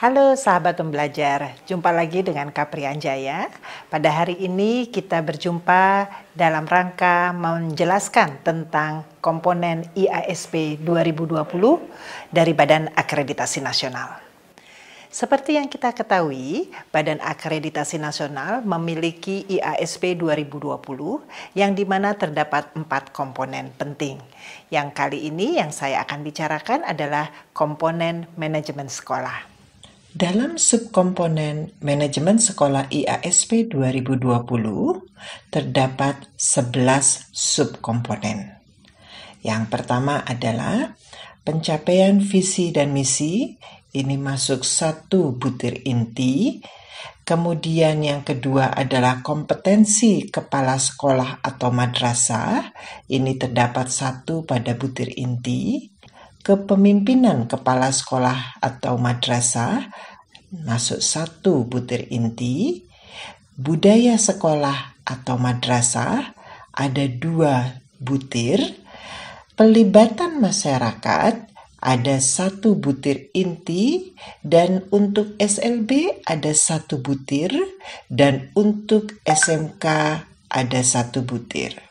Halo sahabat pembelajar, jumpa lagi dengan Kapri Anjaya. Pada hari ini kita berjumpa dalam rangka menjelaskan tentang komponen IASP 2020 dari Badan Akreditasi Nasional. Seperti yang kita ketahui, Badan Akreditasi Nasional memiliki IASP 2020 yang di mana terdapat empat komponen penting. Yang kali ini yang saya akan bicarakan adalah komponen manajemen sekolah. Dalam subkomponen manajemen sekolah IASP 2020 terdapat 11 subkomponen. Yang pertama adalah pencapaian visi dan misi, ini masuk satu butir inti. Kemudian yang kedua adalah kompetensi kepala sekolah atau madrasah, ini terdapat satu pada butir inti kepemimpinan kepala sekolah atau madrasah, masuk satu butir inti, budaya sekolah atau madrasah, ada dua butir, pelibatan masyarakat, ada satu butir inti, dan untuk SLB ada satu butir, dan untuk SMK ada satu butir.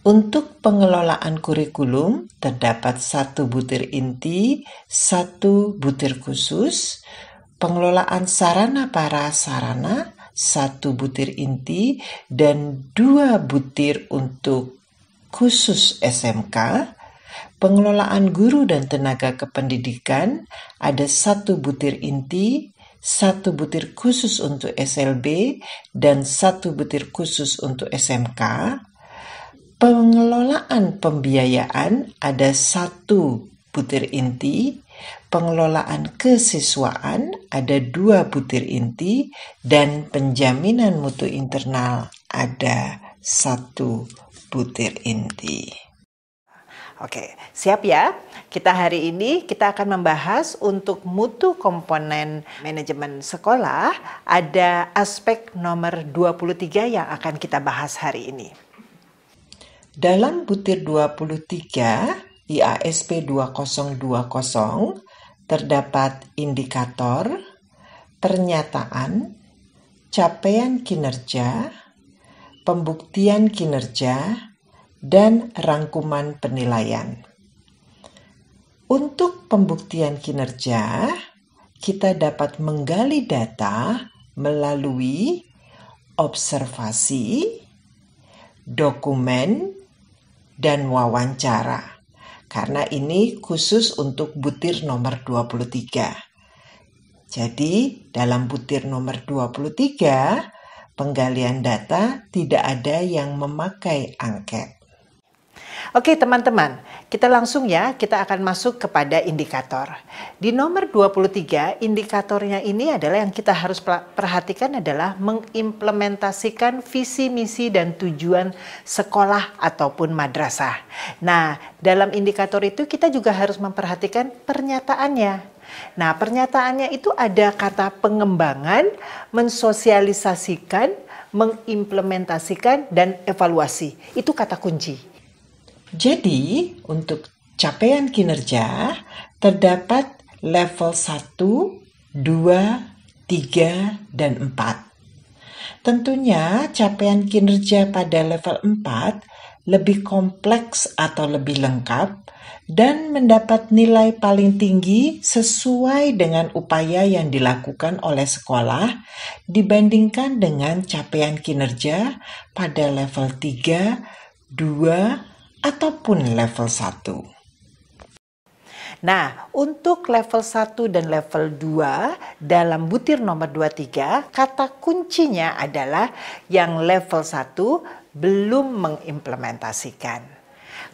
Untuk pengelolaan kurikulum, terdapat satu butir inti, satu butir khusus, pengelolaan sarana para sarana, satu butir inti, dan dua butir untuk khusus SMK, pengelolaan guru dan tenaga kependidikan, ada satu butir inti, satu butir khusus untuk SLB, dan satu butir khusus untuk SMK, pengelolaan pembiayaan ada satu butir inti, pengelolaan kesiswaan ada dua butir inti, dan penjaminan mutu internal ada satu butir inti. Oke, siap ya? Kita hari ini kita akan membahas untuk mutu komponen manajemen sekolah ada aspek nomor 23 yang akan kita bahas hari ini. Dalam butir 23 IASP 2020 terdapat indikator, pernyataan, capaian kinerja, pembuktian kinerja, dan rangkuman penilaian. Untuk pembuktian kinerja, kita dapat menggali data melalui observasi, dokumen, dan wawancara. Karena ini khusus untuk butir nomor 23. Jadi, dalam butir nomor 23, penggalian data tidak ada yang memakai angket. Oke teman-teman, kita langsung ya, kita akan masuk kepada indikator. Di nomor 23, indikatornya ini adalah yang kita harus perhatikan adalah mengimplementasikan visi, misi, dan tujuan sekolah ataupun madrasah. Nah, dalam indikator itu kita juga harus memperhatikan pernyataannya. Nah, pernyataannya itu ada kata pengembangan, mensosialisasikan, mengimplementasikan, dan evaluasi. Itu kata kunci. Jadi, untuk capaian kinerja terdapat level 1, 2, 3, dan 4. Tentunya capaian kinerja pada level 4 lebih kompleks atau lebih lengkap dan mendapat nilai paling tinggi sesuai dengan upaya yang dilakukan oleh sekolah dibandingkan dengan capaian kinerja pada level 3, 2, ataupun level 1. Nah, untuk level 1 dan level 2 dalam butir nomor 23, kata kuncinya adalah yang level 1 belum mengimplementasikan.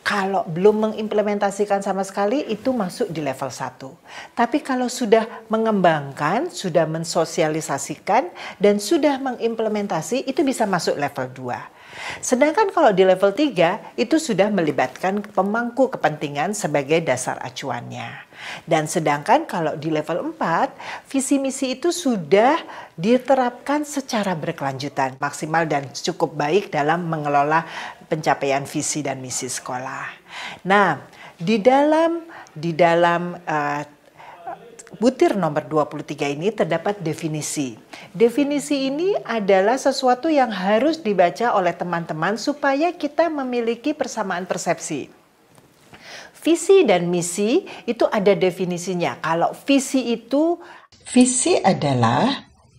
Kalau belum mengimplementasikan sama sekali itu masuk di level 1. Tapi kalau sudah mengembangkan, sudah mensosialisasikan dan sudah mengimplementasi itu bisa masuk level 2. Sedangkan kalau di level 3 itu sudah melibatkan pemangku kepentingan sebagai dasar acuannya. Dan sedangkan kalau di level 4, visi misi itu sudah diterapkan secara berkelanjutan, maksimal dan cukup baik dalam mengelola pencapaian visi dan misi sekolah. Nah, di dalam di dalam uh, butir nomor 23 ini terdapat definisi. Definisi ini adalah sesuatu yang harus dibaca oleh teman-teman supaya kita memiliki persamaan persepsi visi dan misi itu ada definisinya. Kalau visi itu visi adalah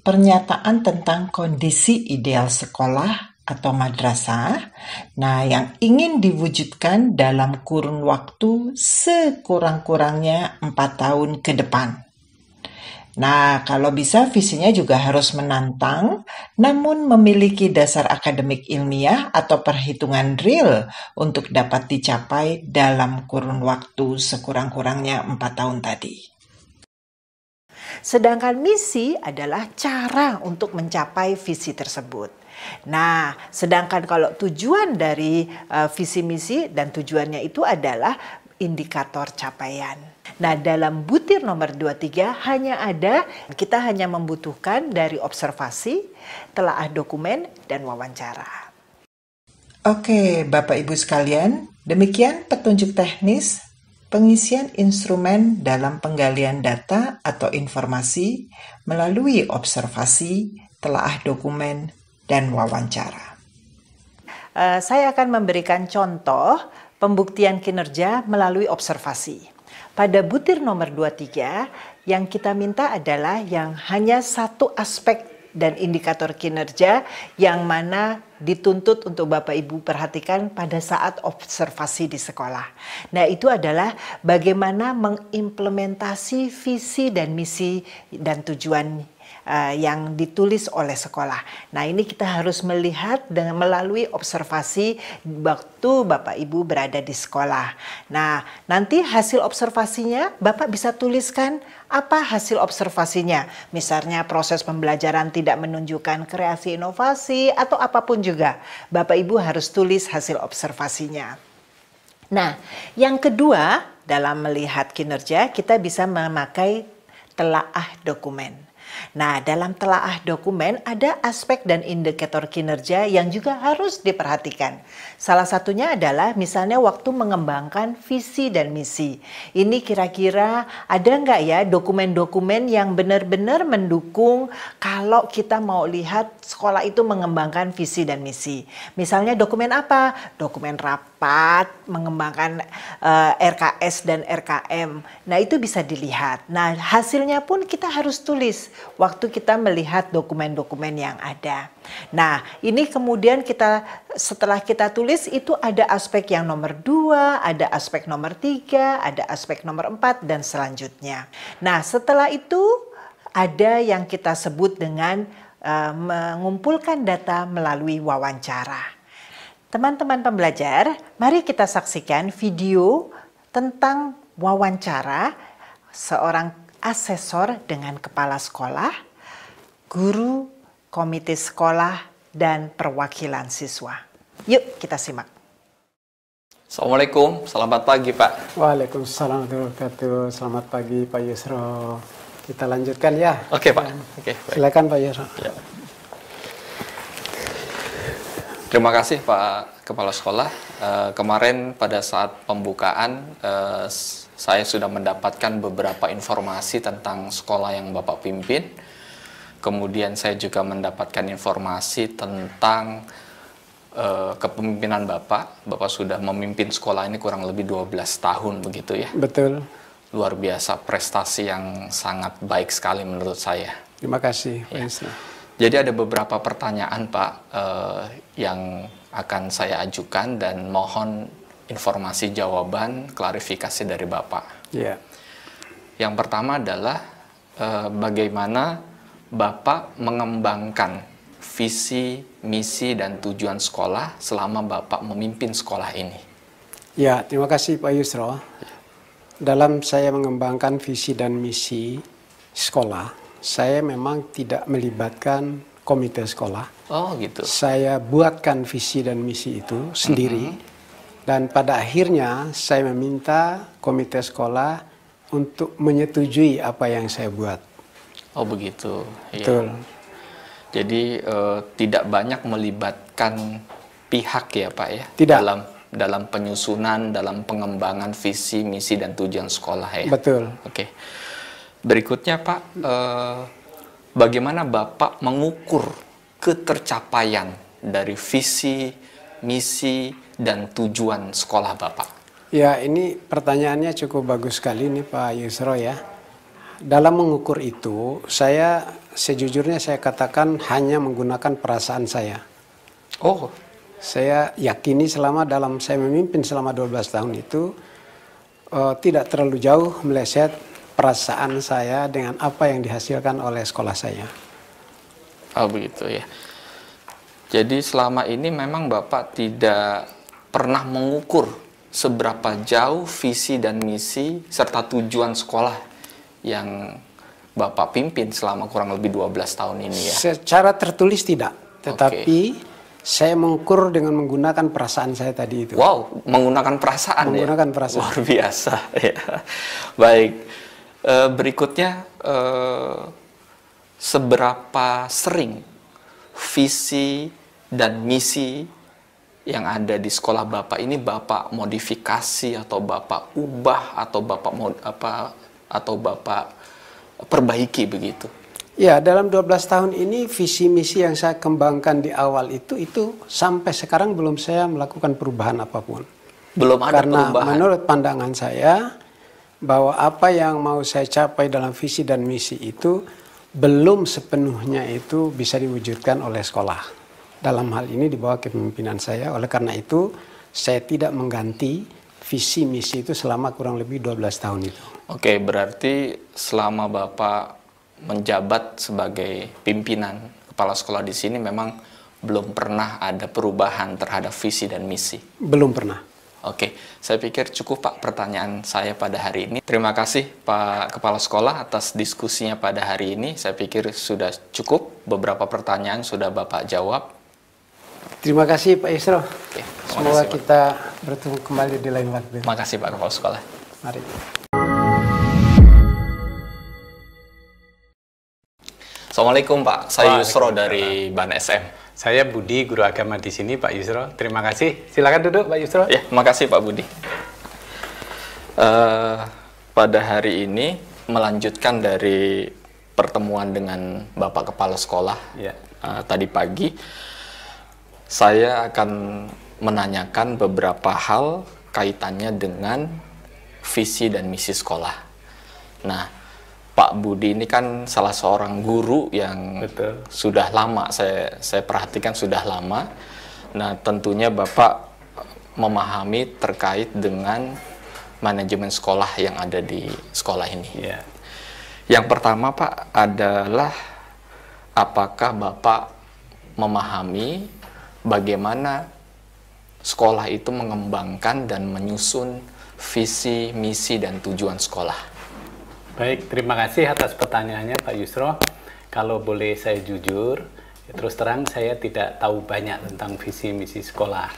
pernyataan tentang kondisi ideal sekolah atau madrasah. Nah, yang ingin diwujudkan dalam kurun waktu sekurang-kurangnya 4 tahun ke depan. Nah, kalau bisa visinya juga harus menantang, namun memiliki dasar akademik ilmiah atau perhitungan real untuk dapat dicapai dalam kurun waktu sekurang-kurangnya 4 tahun tadi. Sedangkan misi adalah cara untuk mencapai visi tersebut. Nah, sedangkan kalau tujuan dari eh, visi misi dan tujuannya itu adalah indikator capaian. Nah, dalam butir nomor 23 hanya ada kita hanya membutuhkan dari observasi, telaah dokumen dan wawancara. Oke, Bapak Ibu sekalian, demikian petunjuk teknis pengisian instrumen dalam penggalian data atau informasi melalui observasi, telaah dokumen dan wawancara. Eh, saya akan memberikan contoh pembuktian kinerja melalui observasi. Pada butir nomor 23, yang kita minta adalah yang hanya satu aspek dan indikator kinerja yang mana dituntut untuk Bapak Ibu perhatikan pada saat observasi di sekolah. Nah, itu adalah bagaimana mengimplementasi visi dan misi dan tujuan Eh, yang ditulis oleh sekolah. Nah ini kita harus melihat dengan melalui observasi waktu Bapak Ibu berada di sekolah. Nah nanti hasil observasinya Bapak bisa tuliskan apa hasil observasinya. Misalnya proses pembelajaran tidak menunjukkan kreasi inovasi atau apapun juga. Bapak Ibu harus tulis hasil observasinya. Nah, yang kedua, dalam melihat kinerja, kita bisa memakai telaah dokumen. Nah, dalam telaah dokumen ada aspek dan indikator kinerja yang juga harus diperhatikan. Salah satunya adalah misalnya waktu mengembangkan visi dan misi. Ini kira-kira ada nggak ya dokumen-dokumen yang benar-benar mendukung kalau kita mau lihat sekolah itu mengembangkan visi dan misi. Misalnya dokumen apa? Dokumen rapat cepat mengembangkan uh, eh, RKS dan RKM. Nah, itu bisa dilihat. Nah, hasilnya pun kita harus tulis waktu kita melihat dokumen-dokumen yang ada. Nah, ini kemudian kita setelah kita tulis itu ada aspek yang nomor dua, ada aspek nomor tiga, ada aspek nomor empat, dan selanjutnya. Nah, setelah itu ada yang kita sebut dengan uh, mengumpulkan data melalui wawancara. Teman-teman pembelajar, mari kita saksikan video tentang wawancara seorang asesor dengan kepala sekolah, guru, komite sekolah, dan perwakilan siswa. Yuk kita simak. Assalamualaikum, selamat pagi Pak. Waalaikumsalam warahmatullahi wabarakatuh. Selamat pagi Pak Yusro. Kita lanjutkan ya. Oke Pak. Oke. Silakan Pak Yusro. Ya. Terima kasih Pak Kepala Sekolah. Eh, kemarin pada saat pembukaan eh, saya sudah mendapatkan beberapa informasi tentang sekolah yang Bapak pimpin. Kemudian saya juga mendapatkan informasi tentang eh, kepemimpinan Bapak. Bapak sudah memimpin sekolah ini kurang lebih 12 tahun begitu ya. Betul. Luar biasa prestasi yang sangat baik sekali menurut saya. Terima kasih, Pak iya. Jadi ada beberapa pertanyaan Pak eh, yang akan saya ajukan dan mohon informasi jawaban klarifikasi dari Bapak. Yeah. Yang pertama adalah eh, bagaimana Bapak mengembangkan visi, misi dan tujuan sekolah selama Bapak memimpin sekolah ini. Ya, terima kasih Pak Yusro. Dalam saya mengembangkan visi dan misi sekolah, saya memang tidak melibatkan komite sekolah. Oh gitu. Saya buatkan visi dan misi itu sendiri. Mm -hmm. Dan pada akhirnya saya meminta komite sekolah untuk menyetujui apa yang saya buat. Oh begitu. Iya. Betul. Ya. Jadi uh, tidak banyak melibatkan pihak ya Pak ya. Tidak. Dalam dalam penyusunan, dalam pengembangan visi, misi dan tujuan sekolah ya. Betul. Oke. Okay. Berikutnya Pak, eh, bagaimana Bapak mengukur ketercapaian dari visi, misi, dan tujuan sekolah Bapak? Ya, ini pertanyaannya cukup bagus sekali nih Pak Yusro ya. Dalam mengukur itu, saya sejujurnya saya katakan hanya menggunakan perasaan saya. Oh. Saya yakini selama dalam saya memimpin selama 12 tahun itu uh, tidak terlalu jauh meleset perasaan saya dengan apa yang dihasilkan oleh sekolah saya. Oh begitu ya. Jadi selama ini memang Bapak tidak pernah mengukur seberapa jauh visi dan misi serta tujuan sekolah yang Bapak pimpin selama kurang lebih 12 tahun ini ya. Secara tertulis tidak, tetapi okay saya mengukur dengan menggunakan perasaan saya tadi itu. Wow, menggunakan perasaan menggunakan ya? Menggunakan perasaan. Luar biasa. Ya. Baik. Eh, berikutnya eh, seberapa sering visi dan misi yang ada di sekolah bapak ini bapak modifikasi atau bapak ubah atau bapak mod, apa atau bapak perbaiki begitu. Ya, dalam 12 tahun ini visi misi yang saya kembangkan di awal itu itu sampai sekarang belum saya melakukan perubahan apapun. Belum ada Karena perubahan. menurut pandangan saya bahwa apa yang mau saya capai dalam visi dan misi itu belum sepenuhnya itu bisa diwujudkan oleh sekolah. Dalam hal ini di bawah kepemimpinan saya, oleh karena itu saya tidak mengganti visi misi itu selama kurang lebih 12 tahun itu. Oke, berarti selama Bapak menjabat sebagai pimpinan kepala sekolah di sini memang belum pernah ada perubahan terhadap visi dan misi. Belum pernah. Oke, saya pikir cukup Pak pertanyaan saya pada hari ini. Terima kasih Pak Kepala Sekolah atas diskusinya pada hari ini. Saya pikir sudah cukup, beberapa pertanyaan sudah Bapak jawab. Terima kasih Pak Isro. Oke, Semoga kasih, kita bertemu kembali di lain waktu. Terima kasih Pak Kepala Sekolah. Mari. Assalamualaikum Pak, saya Yusro dari Ban SM. Saya Budi, guru agama di sini, Pak Yusro. Terima kasih. Silakan duduk, Pak Yusro. Ya, terima kasih Pak Budi. Uh, pada hari ini melanjutkan dari pertemuan dengan Bapak Kepala Sekolah ya. uh, tadi pagi, saya akan menanyakan beberapa hal kaitannya dengan visi dan misi sekolah. Nah, Pak Budi ini kan salah seorang guru yang Betul. sudah lama saya saya perhatikan sudah lama. Nah, tentunya Bapak memahami terkait dengan manajemen sekolah yang ada di sekolah ini. Yeah. Yang pertama, Pak, adalah apakah Bapak memahami bagaimana sekolah itu mengembangkan dan menyusun visi, misi, dan tujuan sekolah? Baik, terima kasih atas pertanyaannya Pak Yusro. Kalau boleh saya jujur, terus terang saya tidak tahu banyak tentang visi misi sekolah.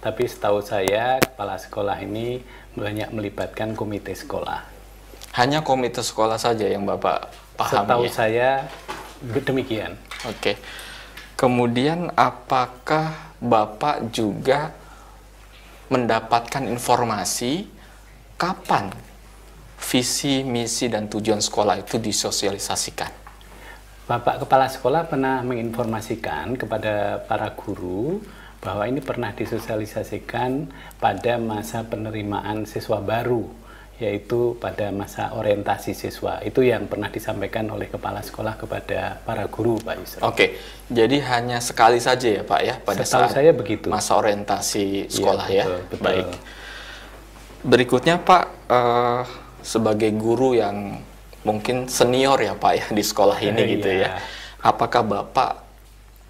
Tapi setahu saya kepala sekolah ini banyak melibatkan komite sekolah. Hanya komite sekolah saja yang Bapak pahami. Ya? Setahu ya? saya demikian. Oke. Kemudian apakah Bapak juga mendapatkan informasi kapan visi, misi, dan tujuan sekolah itu disosialisasikan. Bapak Kepala Sekolah pernah menginformasikan kepada para guru bahwa ini pernah disosialisasikan pada masa penerimaan siswa baru, yaitu pada masa orientasi siswa. Itu yang pernah disampaikan oleh Kepala Sekolah kepada para guru, Pak Yusuf. Oke, jadi hanya sekali saja ya Pak ya pada Setelah saat saya begitu. masa orientasi iya, sekolah ya. Betul, ya? betul. Baik. Berikutnya Pak. Uh, sebagai guru yang mungkin senior ya Pak ya di sekolah ini eh, gitu iya. ya. Apakah Bapak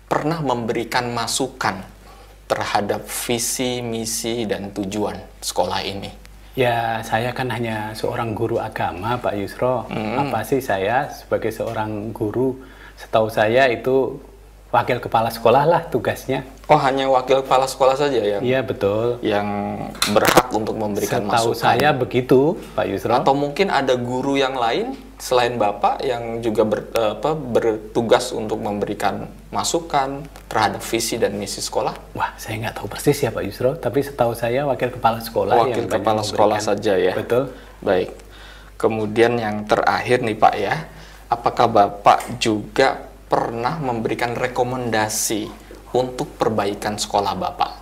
pernah memberikan masukan terhadap visi, misi dan tujuan sekolah ini? Ya, saya kan hanya seorang guru agama, Pak Yusro. Hmm. Apa sih saya sebagai seorang guru? Setahu saya itu wakil kepala sekolah lah tugasnya. Oh hanya wakil kepala sekolah saja ya? Iya betul. Yang berhak untuk memberikan Setahu masukan. saya begitu Pak Yusro. Atau mungkin ada guru yang lain selain bapak yang juga ber, eh, apa, bertugas untuk memberikan masukan terhadap visi dan misi sekolah? Wah saya nggak tahu persis ya Pak Yusro, tapi setahu saya wakil kepala sekolah wakil yang kepala sekolah saja ya. Betul. Baik. Kemudian yang terakhir nih Pak ya, apakah Bapak juga pernah memberikan rekomendasi untuk perbaikan sekolah Bapak?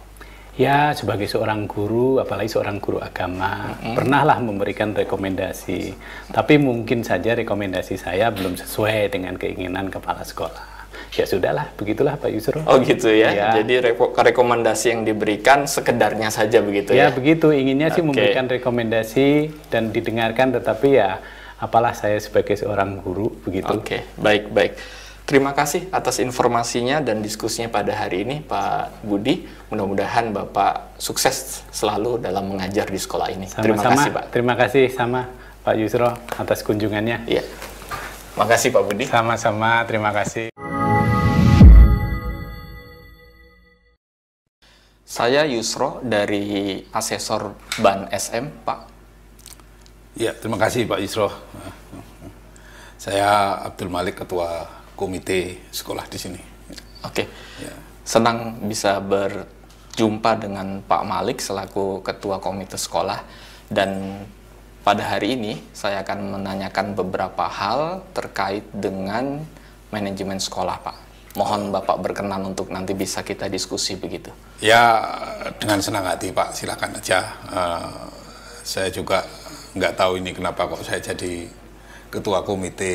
Ya, sebagai seorang guru, apalagi seorang guru agama, mm-hmm. pernahlah memberikan rekomendasi. Tapi mungkin saja rekomendasi saya belum sesuai dengan keinginan kepala sekolah. Ya sudahlah, begitulah Pak Yusro. Oh gitu ya. ya. Jadi re- rekomendasi yang diberikan sekedarnya saja begitu ya. Ya begitu, inginnya okay. sih memberikan rekomendasi dan didengarkan tetapi ya apalah saya sebagai seorang guru begitu. Oke, okay. baik baik. Terima kasih atas informasinya dan diskusinya pada hari ini, Pak Budi. Mudah-mudahan Bapak sukses selalu dalam mengajar di sekolah ini. Sama, Terima kasih, Pak. Terima kasih sama Pak Yusro atas kunjungannya. Iya. Terima kasih Pak Budi. Sama-sama, terima kasih. Saya Yusro dari asesor Ban SM, Pak. Iya, terima kasih Pak Yusro. Saya Abdul Malik, Ketua komite sekolah di sini. Oke, okay. ya. senang bisa berjumpa dengan Pak Malik selaku ketua komite sekolah dan pada hari ini saya akan menanyakan beberapa hal terkait dengan manajemen sekolah, Pak. Mohon Bapak berkenan untuk nanti bisa kita diskusi begitu. Ya, dengan senang hati Pak, silakan aja. Uh, saya juga nggak tahu ini kenapa kok saya jadi ketua komite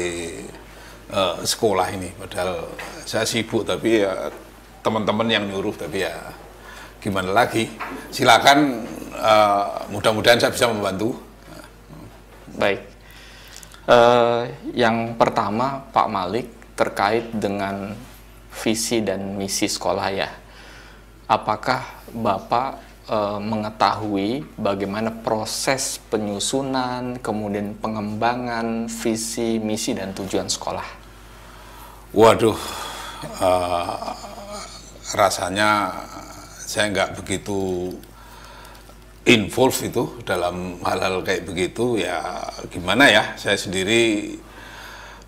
Eh, sekolah ini padahal saya sibuk tapi ya teman-teman yang nyuruh tapi ya gimana lagi silakan uh, mudah-mudahan saya bisa membantu baik uh, yang pertama Pak Malik terkait dengan visi dan misi sekolah ya apakah Bapak mengetahui bagaimana proses penyusunan, kemudian pengembangan visi, misi, dan tujuan sekolah. Waduh, uh, rasanya saya nggak begitu involve itu dalam hal-hal kayak begitu ya gimana ya saya sendiri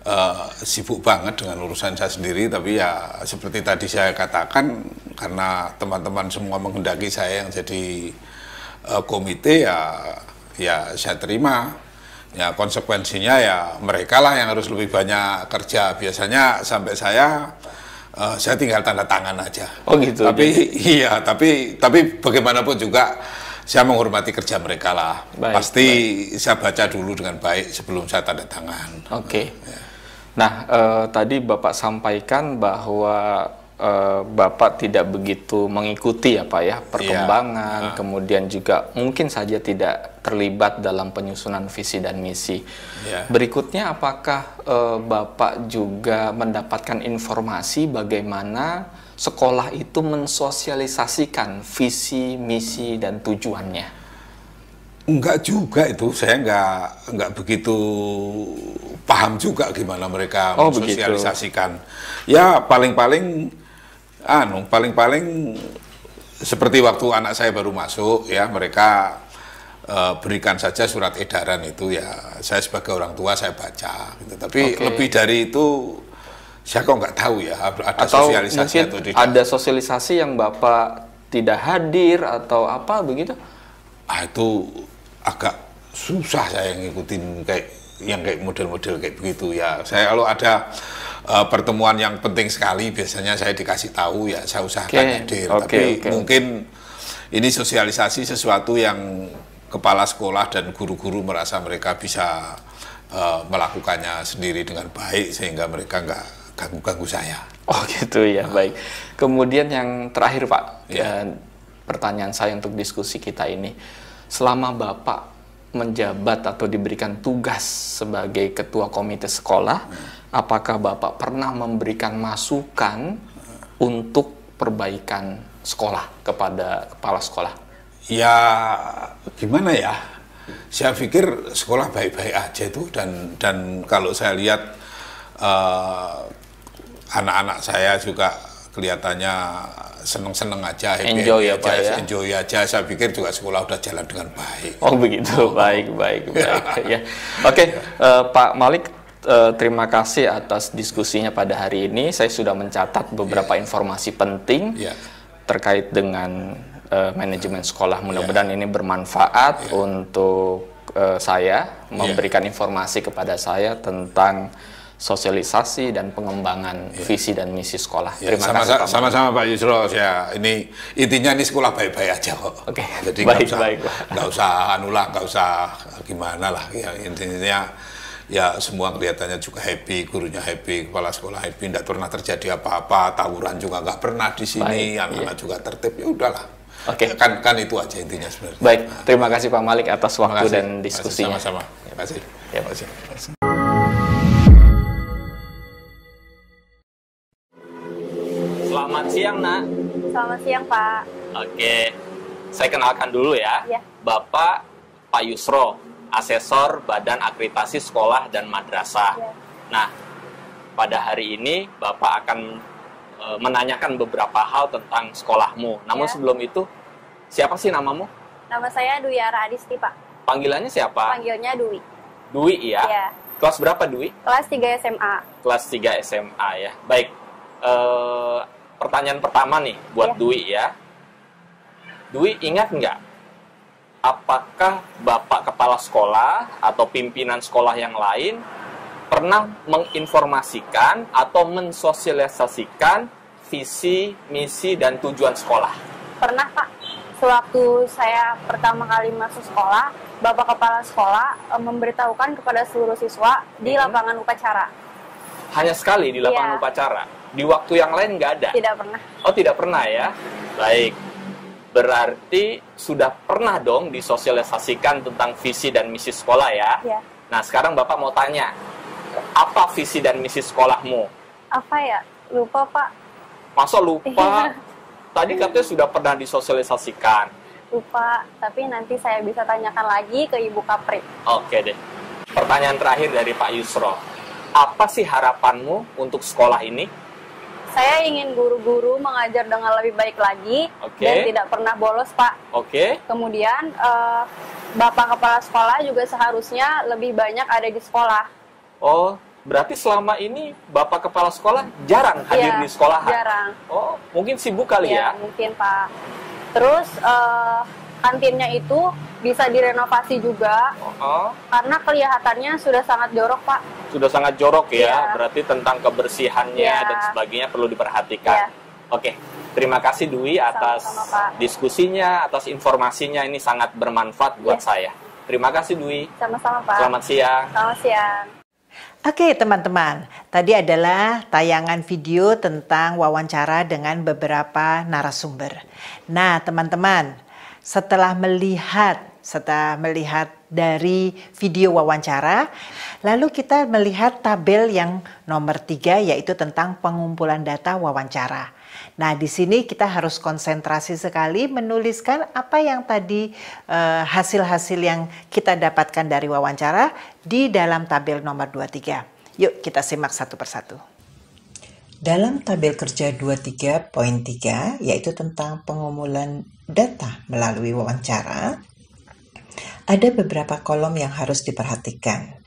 uh, sibuk banget dengan urusan saya sendiri tapi ya seperti tadi saya katakan karena teman-teman semua menghendaki saya yang jadi uh, komite ya ya saya terima ya konsekuensinya ya mereka lah yang harus lebih banyak kerja biasanya sampai saya uh, saya tinggal tanda tangan aja oh gitu tapi gitu. iya tapi tapi bagaimanapun juga saya menghormati kerja mereka lah baik, pasti baik. saya baca dulu dengan baik sebelum saya tanda tangan oke okay. ya. nah uh, tadi bapak sampaikan bahwa Eh, Bapak tidak begitu mengikuti ya Pak ya iya. perkembangan, ya. kemudian juga mungkin saja tidak terlibat dalam penyusunan visi dan misi. Ya. Berikutnya apakah uh, Bapak juga mendapatkan informasi bagaimana sekolah itu mensosialisasikan visi, misi dan tujuannya? Enggak juga itu, saya enggak enggak begitu paham juga gimana mereka oh, mensosialisasikan. Begitu. Ya paling-paling anu paling-paling seperti waktu anak saya baru masuk ya mereka e, berikan saja surat edaran itu ya saya sebagai orang tua saya baca gitu. tapi okay. lebih dari itu saya kok nggak tahu ya ada atau sosialisasi atau tidak ada sosialisasi yang bapak tidak hadir atau apa begitu ah itu agak susah saya ngikutin kayak yang kayak model-model kayak begitu ya saya kalau ada uh, pertemuan yang penting sekali biasanya saya dikasih tahu ya saya usahakan okay. hadir okay, tapi okay. mungkin ini sosialisasi sesuatu yang kepala sekolah dan guru-guru merasa mereka bisa uh, melakukannya sendiri dengan baik sehingga mereka nggak ganggu-ganggu saya. Oh gitu ya, nah. baik. Kemudian yang terakhir Pak, yeah. Iya. uh, pertanyaan saya untuk diskusi kita ini, selama Bapak menjabat atau diberikan tugas sebagai ketua komite sekolah, hmm apakah Bapak pernah memberikan masukan untuk perbaikan sekolah kepada kepala sekolah? Ya, gimana ya? Saya pikir sekolah baik-baik aja itu dan dan kalau saya lihat eh, anak-anak uh, saya juga kelihatannya seneng-seneng aja, enjoy happy ya, aja, ya? enjoy aja. Saya pikir juga sekolah udah jalan dengan baik. Oh begitu, baik, baik, baik. Ya. ya. Oke, okay, uh, eh, Pak Malik, Eh, terima kasih atas diskusinya pada hari ini. Saya sudah mencatat beberapa yeah. informasi penting yeah. terkait dengan uh, manajemen sekolah. Iya. Mudah-mudahan yeah. ini bermanfaat yeah. untuk uh, saya iya. memberikan yeah. informasi kepada saya tentang sosialisasi dan pengembangan yeah. visi dan misi sekolah. Yeah. Terima sama, kasih. Sama-sama Pak Yusro. ya. Ini intinya ini sekolah baik-baik aja kok. Oke. Okay. Jadi nggak usah, usah anulah, nggak usah gimana lah. Ya, intinya ya semua kelihatannya juga happy, gurunya happy, kepala sekolah happy, tidak pernah terjadi apa-apa, tawuran juga nggak pernah di sini, iya. anak-anak iya. juga tertib, ya udahlah. Oke. Okay. Ya, kan kan itu aja intinya sebenarnya. Baik, terima kasih Pak Malik atas waktu kasih. dan diskusinya. Sama-sama. Terima kasih. Ya, terima kasih. Terima kasih. Selamat siang, Nak. Selamat siang, Pak. Oke. Saya kenalkan dulu ya. ya. Bapak Pak Yusro asesor Badan Akreditasi Sekolah dan Madrasah. Ya. Nah, pada hari ini Bapak akan e, menanyakan beberapa hal tentang sekolahmu. Namun ya. sebelum itu, siapa sih namamu? Nama saya Dwi Ara Pak. Panggilannya siapa? Panggilnya Dwi. Dwi iya. ya? Iya. Kelas berapa Dwi? Kelas 3 SMA. Kelas 3 SMA ya. Baik. E, pertanyaan pertama nih buat ya. Dwi ya. Dwi ingat nggak apakah Bapak kepala sekolah atau pimpinan sekolah yang lain pernah menginformasikan atau mensosialisasikan visi, misi, dan tujuan sekolah? Pernah, Pak. Sewaktu saya pertama kali masuk sekolah, Bapak Kepala Sekolah eh, memberitahukan kepada seluruh siswa di hmm. lapangan upacara. Hanya sekali di lapangan ya. upacara? Di waktu yang lain nggak ada? Tidak pernah. Oh, tidak pernah ya? Baik berarti sudah pernah dong disosialisasikan tentang visi dan misi sekolah ya. ya. Nah, sekarang Bapak mau tanya, apa visi dan misi sekolahmu? Apa ya? Lupa, Pak. Masa lupa? Iya. Tadi katanya sudah pernah disosialisasikan. Lupa, tapi nanti saya bisa tanyakan lagi ke Ibu Kapri. Oke deh. Pertanyaan terakhir dari Pak Yusro. Apa sih harapanmu untuk sekolah ini? saya ingin guru-guru mengajar dengan lebih baik lagi okay. dan tidak pernah bolos pak. Oke. Okay. Kemudian uh, bapak kepala sekolah juga seharusnya lebih banyak ada di sekolah. Oh, berarti selama ini bapak kepala sekolah jarang hadir yeah, di sekolah. Jarang. Oh, mungkin sibuk kali yeah, ya? Mungkin pak. Terus uh, kantinnya itu bisa direnovasi juga uh oh. -huh. karena kelihatannya sudah sangat jorok pak sudah sangat jorok ya yeah. berarti tentang kebersihannya yeah. dan sebagainya perlu diperhatikan yeah. oke okay. terima kasih Dwi atas Sama -sama, diskusinya atas informasinya ini sangat bermanfaat buat yeah. saya terima kasih Dwi sama-sama pak selamat siang selamat siang Oke teman-teman, tadi adalah tayangan video tentang wawancara dengan beberapa narasumber. Nah teman-teman, setelah melihat setelah melihat dari video wawancara, lalu kita melihat tabel yang nomor tiga yaitu tentang pengumpulan data wawancara. Nah, di sini kita harus konsentrasi sekali menuliskan apa yang tadi eh, hasil-hasil eh, yang kita dapatkan dari wawancara di dalam tabel nomor 23. Yuk kita simak satu persatu dalam tabel kerja 23.3 yaitu tentang pengumpulan data melalui wawancara, ada beberapa kolom yang harus diperhatikan.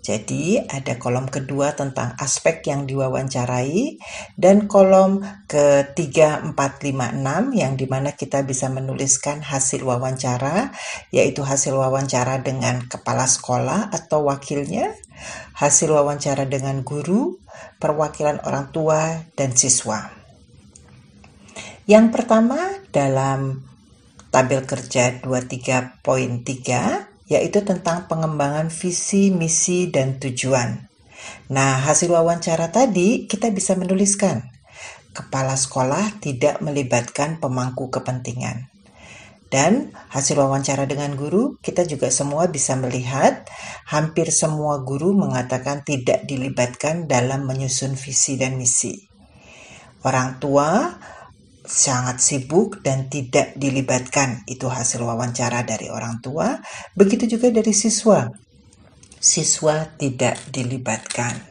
Jadi, ada kolom kedua tentang aspek yang diwawancarai dan kolom ketiga, empat, lima, enam yang dimana kita bisa menuliskan hasil wawancara, yaitu hasil wawancara dengan kepala sekolah atau wakilnya, hasil wawancara dengan guru, perwakilan orang tua, dan siswa. Yang pertama, dalam tabel kerja 23.3 yaitu tentang pengembangan visi, misi, dan tujuan. Nah, hasil wawancara tadi kita bisa menuliskan, kepala sekolah tidak melibatkan pemangku kepentingan. Dan hasil wawancara dengan guru, kita juga semua bisa melihat hampir semua guru mengatakan tidak dilibatkan dalam menyusun visi dan misi. Orang tua sangat sibuk dan tidak dilibatkan. Itu hasil wawancara dari orang tua, begitu juga dari siswa. Siswa tidak dilibatkan.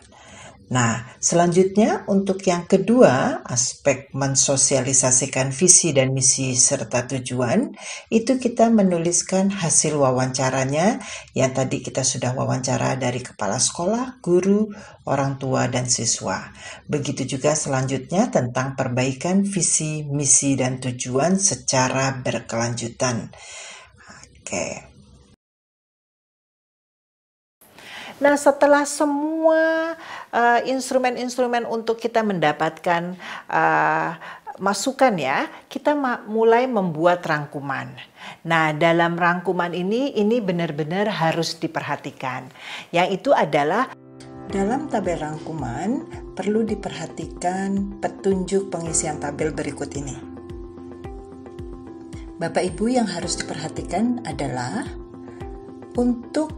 Nah, selanjutnya untuk yang kedua, aspek mensosialisasikan visi dan misi serta tujuan, itu kita menuliskan hasil wawancaranya yang tadi kita sudah wawancara dari kepala sekolah, guru, orang tua, dan siswa. Begitu juga selanjutnya tentang perbaikan visi, misi, dan tujuan secara berkelanjutan. Oke. Nah, setelah semua Eh, instrumen-instrumen uh, untuk kita mendapatkan uh, masukan ya, kita mulai membuat rangkuman. Nah, dalam rangkuman ini, ini benar-benar harus diperhatikan. Yang itu adalah dalam tabel rangkuman, perlu diperhatikan petunjuk pengisian tabel berikut ini. Bapak Ibu yang harus diperhatikan adalah untuk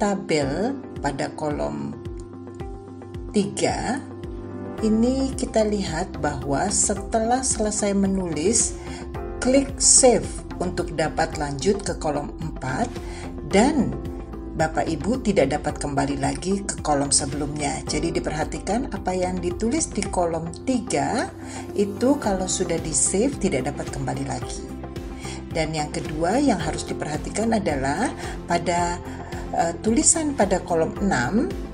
tabel pada kolom 3 ini kita lihat bahwa setelah selesai menulis, klik save untuk dapat lanjut ke kolom 4 dan Bapak Ibu tidak dapat kembali lagi ke kolom sebelumnya. Jadi diperhatikan apa yang ditulis di kolom 3 itu kalau sudah di-save tidak dapat kembali lagi. Dan yang kedua yang harus diperhatikan adalah pada uh, tulisan pada kolom 6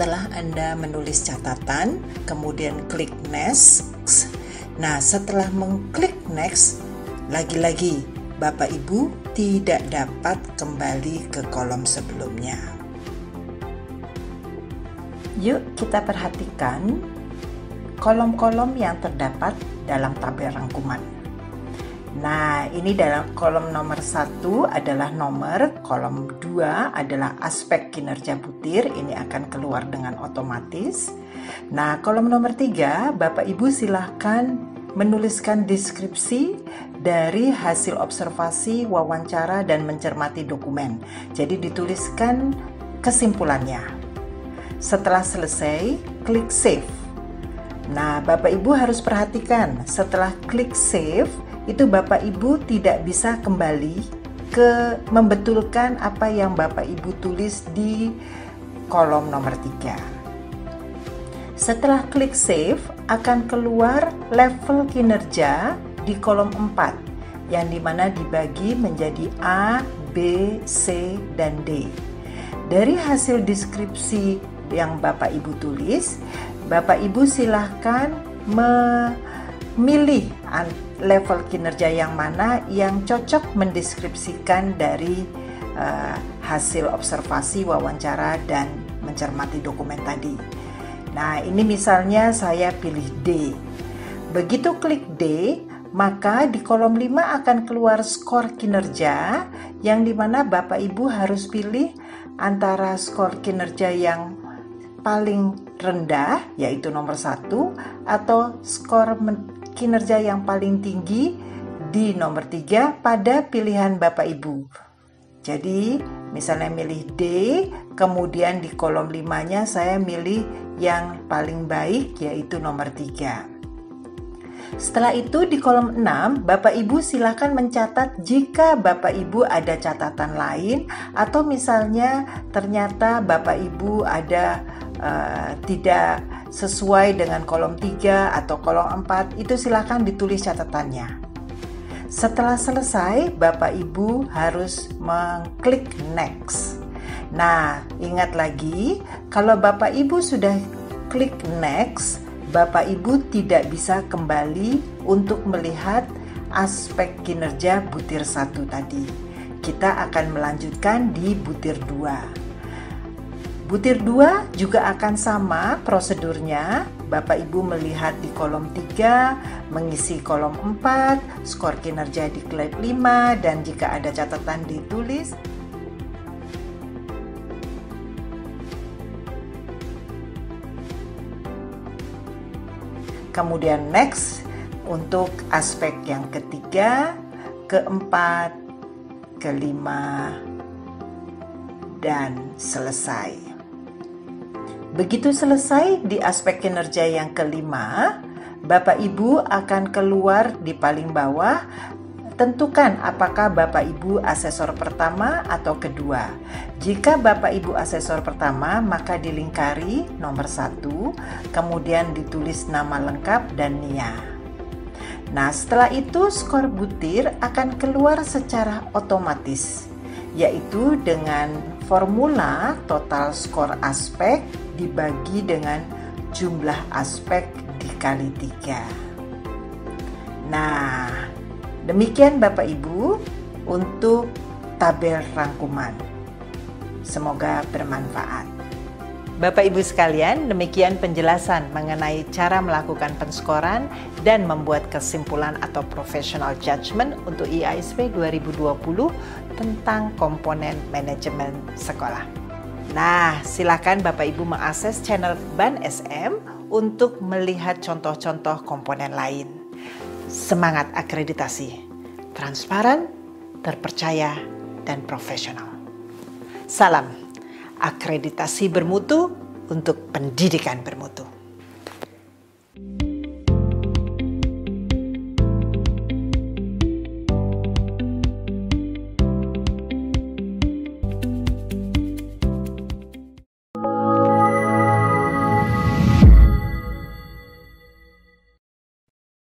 setelah Anda menulis catatan, kemudian klik next. Nah, setelah mengklik next, lagi-lagi Bapak Ibu tidak dapat kembali ke kolom sebelumnya. Yuk kita perhatikan kolom-kolom yang terdapat dalam tabel rangkuman. Nah, ini dalam kolom nomor satu adalah nomor, kolom dua adalah aspek kinerja butir, ini akan keluar dengan otomatis. Nah, kolom nomor tiga, Bapak Ibu silahkan menuliskan deskripsi dari hasil observasi, wawancara, dan mencermati dokumen. Jadi dituliskan kesimpulannya. Setelah selesai, klik save. Nah, Bapak Ibu harus perhatikan, setelah klik save, itu Bapak Ibu tidak bisa kembali ke membetulkan apa yang Bapak Ibu tulis di kolom nomor 3. Setelah klik save, akan keluar level kinerja di kolom 4 yang dimana dibagi menjadi A, B, C, dan D. Dari hasil deskripsi yang Bapak Ibu tulis, Bapak Ibu silahkan memilih level kinerja yang mana yang cocok mendeskripsikan dari uh, hasil observasi, wawancara, dan mencermati dokumen tadi. Nah, ini misalnya saya pilih D. Begitu klik D, maka di kolom 5 akan keluar skor kinerja yang dimana Bapak Ibu harus pilih antara skor kinerja yang paling rendah yaitu nomor satu atau skor kinerja yang paling tinggi di nomor 3 pada pilihan Bapak Ibu. Jadi, misalnya milih D, kemudian di kolom 5-nya saya milih yang paling baik yaitu nomor 3. Setelah itu di kolom 6, Bapak Ibu silakan mencatat jika Bapak Ibu ada catatan lain atau misalnya ternyata Bapak Ibu ada uh, tidak sesuai dengan kolom 3 atau kolom 4 itu silakan ditulis catatannya. Setelah selesai, Bapak Ibu harus mengklik next. Nah, ingat lagi, kalau Bapak Ibu sudah klik next, Bapak Ibu tidak bisa kembali untuk melihat aspek kinerja butir satu tadi. Kita akan melanjutkan di butir 2. Butir 2 juga akan sama prosedurnya. Bapak Ibu melihat di kolom 3, mengisi kolom 4, skor kinerja di klip 5, dan jika ada catatan ditulis. Kemudian next untuk aspek yang ketiga, keempat, kelima, dan selesai. Begitu selesai di aspek kinerja yang kelima, Bapak Ibu akan keluar di paling bawah. Tentukan apakah Bapak Ibu asesor pertama atau kedua. Jika Bapak Ibu asesor pertama, maka dilingkari nomor satu, kemudian ditulis nama lengkap dan niat. Nah, setelah itu skor butir akan keluar secara otomatis, yaitu dengan formula total skor aspek dibagi dengan jumlah aspek dikali tiga. Nah, demikian Bapak Ibu untuk tabel rangkuman. Semoga bermanfaat. Bapak Ibu sekalian, demikian penjelasan mengenai cara melakukan penskoran dan membuat kesimpulan atau professional judgment untuk e IASP 2020 tentang komponen manajemen sekolah. Nah, silakan Bapak Ibu mengakses channel Ban SM untuk melihat contoh-contoh komponen lain. Semangat akreditasi, transparan, terpercaya, dan profesional. Salam akreditasi bermutu untuk pendidikan bermutu.